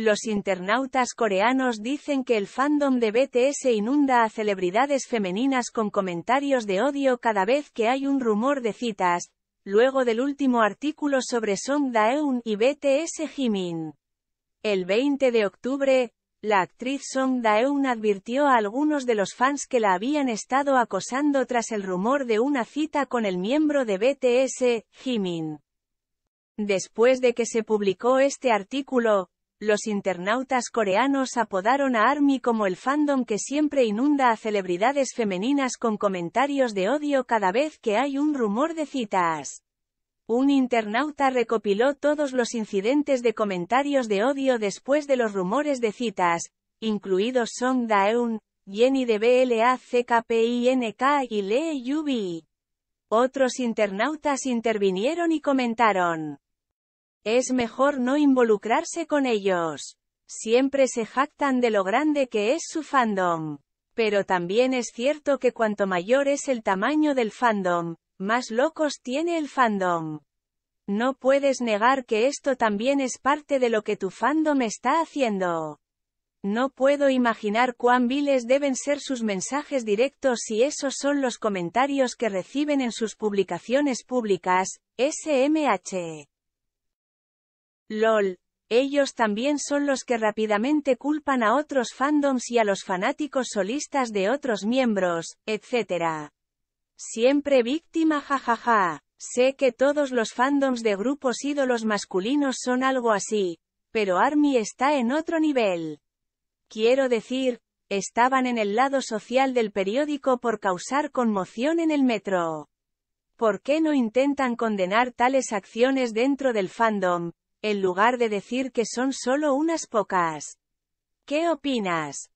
Los internautas coreanos dicen que el fandom de BTS inunda a celebridades femeninas con comentarios de odio cada vez que hay un rumor de citas, luego del último artículo sobre Song Daeun y BTS Jimin. El 20 de octubre, la actriz Song Daeun advirtió a algunos de los fans que la habían estado acosando tras el rumor de una cita con el miembro de BTS, Jimin. Después de que se publicó este artículo, los internautas coreanos apodaron a ARMY como el fandom que siempre inunda a celebridades femeninas con comentarios de odio cada vez que hay un rumor de citas. Un internauta recopiló todos los incidentes de comentarios de odio después de los rumores de citas, incluidos Song Daeun, Jenny de BLACKPINK y Lee Yubi. Otros internautas intervinieron y comentaron. Es mejor no involucrarse con ellos. Siempre se jactan de lo grande que es su fandom. Pero también es cierto que cuanto mayor es el tamaño del fandom, más locos tiene el fandom. No puedes negar que esto también es parte de lo que tu fandom está haciendo. No puedo imaginar cuán viles deben ser sus mensajes directos si esos son los comentarios que reciben en sus publicaciones públicas, SMH. LOL. Ellos también son los que rápidamente culpan a otros fandoms y a los fanáticos solistas de otros miembros, etc. Siempre víctima jajaja. Sé que todos los fandoms de grupos ídolos masculinos son algo así, pero ARMY está en otro nivel. Quiero decir, estaban en el lado social del periódico por causar conmoción en el metro. ¿Por qué no intentan condenar tales acciones dentro del fandom, en lugar de decir que son solo unas pocas. ¿Qué opinas?